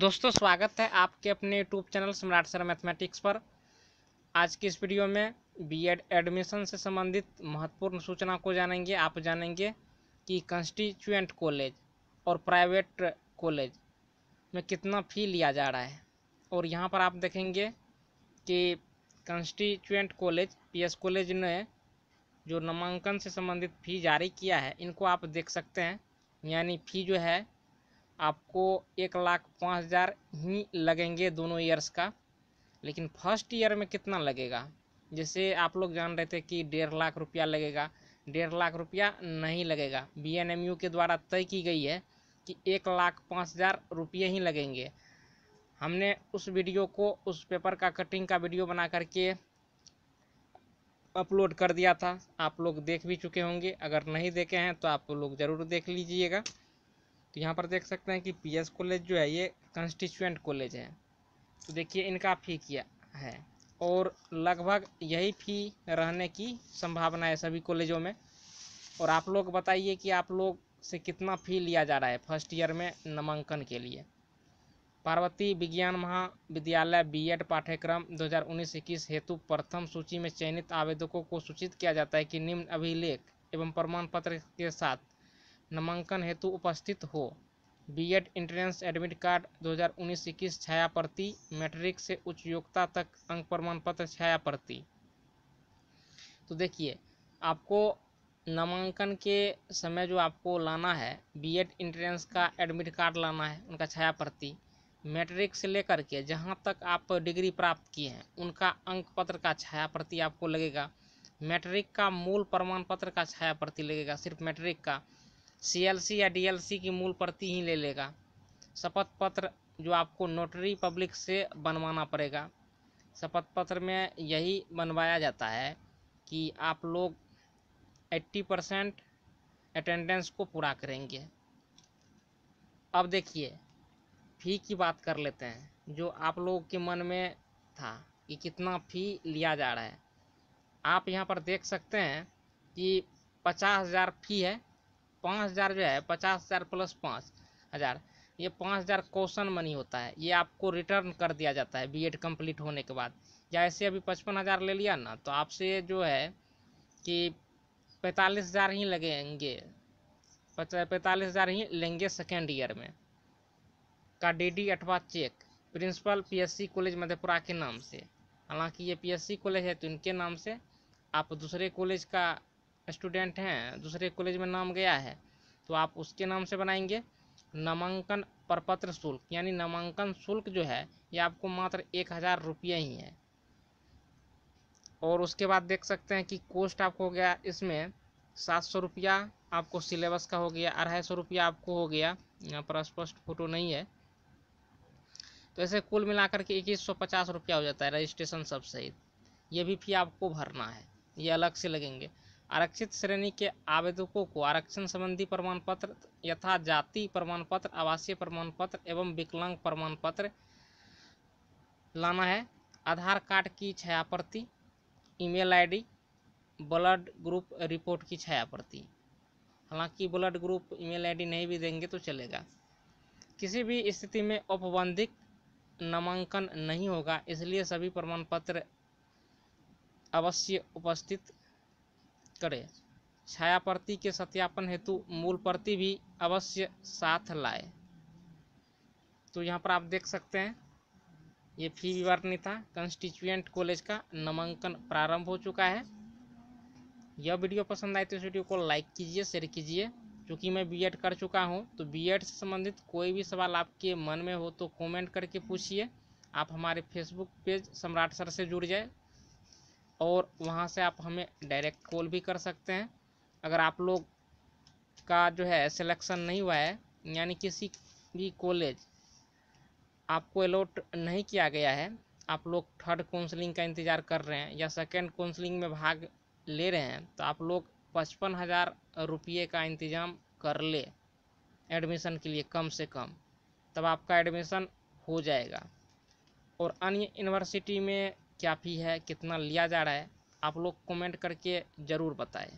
दोस्तों स्वागत है आपके अपने YouTube channel Samrat sir mathematics पर आज की इस वीडियो में बीएड एडमिशन से संबंधित महत्वपूर्ण सूचना को जानेंगे आप जानेंगे कि कंस्टिट्यूएंट कॉलेज और प्राइवेट कॉलेज में कितना फ़ी लिया जा रहा है और यहाँ पर आप देखेंगे कि कंस्टिट्यूएंट कॉलेज पी कॉलेज ने जो नामांकन से संबंधित फ़ी जारी किया है इनको आप देख सकते हैं यानी फ़ी जो है आपको एक लाख पाँच हज़ार ही लगेंगे दोनों ईयर्स का लेकिन फर्स्ट ईयर में कितना लगेगा जैसे आप लोग जान रहे थे कि डेढ़ लाख रुपया लगेगा डेढ़ लाख रुपया नहीं लगेगा बी के द्वारा तय की गई है कि एक लाख पाँच हज़ार रुपये ही लगेंगे हमने उस वीडियो को उस पेपर का कटिंग का वीडियो बना करके अपलोड कर दिया था आप लोग देख भी चुके होंगे अगर नहीं देखे हैं तो आप लोग ज़रूर देख लीजिएगा तो यहाँ पर देख सकते हैं कि पी कॉलेज जो है ये कंस्टिचुएंट कॉलेज है तो देखिए इनका फ़ी किया है और लगभग यही फ़ी रहने की संभावना है सभी कॉलेजों में और आप लोग बताइए कि आप लोग से कितना फ़ी लिया जा रहा है फर्स्ट ईयर में नामांकन के लिए पार्वती विज्ञान महाविद्यालय बीएड पाठ्यक्रम 2019-21 हेतु प्रथम सूची में चयनित आवेदकों को सूचित किया जाता है कि निम्न अभिलेख एवं प्रमाण पत्र के साथ नामांकन हेतु उपस्थित हो बीएड इंट्रेंस एडमिट कार्ड 2019 छाया छायाप्रति मैट्रिक से उच्च योग्यता तक अंक प्रमाण पत्र छायाप्रति तो देखिए आपको नामांकन के समय जो आपको लाना है बीएड इंट्रेंस का एडमिट कार्ड लाना है उनका छायाप्रति मैट्रिक से लेकर के जहाँ तक आप डिग्री प्राप्त किए हैं उनका अंक पत्र का छाया प्रति आपको लगेगा मैट्रिक का मूल प्रमाण पत्र का छाया प्रति लगेगा सिर्फ मैट्रिक का सीएलसी या डीएलसी की मूल प्रति ही ले लेगा शपथ पत्र जो आपको नोटरी पब्लिक से बनवाना पड़ेगा शपथ पत्र में यही बनवाया जाता है कि आप लोग 80 परसेंट अटेंडेंस को पूरा करेंगे अब देखिए फ़ी की बात कर लेते हैं जो आप लोगों के मन में था कि कितना फ़ी लिया जा रहा है आप यहाँ पर देख सकते हैं कि पचास हज़ार फ़ी है पाँच हज़ार जो है पचास हज़ार प्लस पाँच हज़ार ये पाँच हज़ार क्वेश्चन मनी होता है ये आपको रिटर्न कर दिया जाता है बीएड कंप्लीट होने के बाद या ऐसे अभी पचपन हज़ार ले लिया ना तो आपसे जो है कि पैंतालीस हज़ार ही लगेंगे पैंतालीस हज़ार ही लेंगे सेकेंड ईयर में का डी डी अठवा cheque principal PSC college Madhepura के नाम से हालांकि ये पीएससी कॉलेज है तो इनके नाम से आप दूसरे कॉलेज का स्टूडेंट हैं दूसरे कॉलेज में नाम गया है तो आप उसके नाम से बनाएंगे नामांकन प्रपत्र शुल्क यानी नामांकन शुल्क जो है ये आपको मात्र एक हज़ार रुपये ही है और उसके बाद देख सकते हैं कि कोस्ट आपको हो गया इसमें सात सौ रुपया आपको सिलेबस का हो गया अढ़ाई सौ रुपया आपको हो गया यहाँ पर स्पष्ट फोटो नहीं है तो ऐसे कुल मिलाकर के इक्कीस सौ पचास रुपया हो जाता है रजिस्ट्रेशन सब सहित ये भी फी आपको भरना है ये अलग से लगेंगे आरक्षित श्रेणी के आवेदकों को आरक्षण संबंधी प्रमाण पत्र यथा जाति प्रमाण पत्र आवासीय प्रमाण पत्र एवं विकलांग प्रमाण पत्र लाना है आधार कार्ड की छाया प्रति email ID blood group report की छाया प्रति हालांकि ब्लड ग्रुप ईमेल आईडी नहीं भी देंगे तो चलेगा किसी भी स्थिति में औपबंधिक नामांकन नहीं होगा इसलिए सभी प्रमाण पत्र अवश्य उपस्थित करें छायाप्रति के सत्यापन हेतु मूल प्रति भी अवश्य साथ लाए तो यहाँ पर आप देख सकते हैं ये फी विवरणी था कंस्टिट्यूएंट कॉलेज का नामांकन प्रारंभ हो चुका है यह वीडियो पसंद आए तो इस वीडियो को लाइक कीजिए शेयर कीजिए क्योंकि मैं बीएड कर चुका हूँ तो बीएड से संबंधित कोई भी सवाल आपके मन में हो तो कमेंट करके पूछिए आप हमारे फेसबुक पेज सम्राट सर से जुड़ जाए और वहाँ से आप हमें डायरेक्ट कॉल भी कर सकते हैं अगर आप लोग का जो है सिलेक्शन नहीं हुआ है यानी किसी भी कॉलेज आपको अलॉट नहीं किया गया है आप लोग थर्ड काउंसलिंग का इंतज़ार कर रहे हैं या सेकेंड काउंसलिंग में भाग ले रहे हैं तो आप लोग पचपन हज़ार रुपये का इंतज़ाम कर ले एडमिशन के लिए कम से कम तब आपका एडमिशन हो जाएगा और अन्य यूनिवर्सिटी में क्या फ़ी है कितना लिया जा रहा है आप लोग कमेंट करके ज़रूर बताएं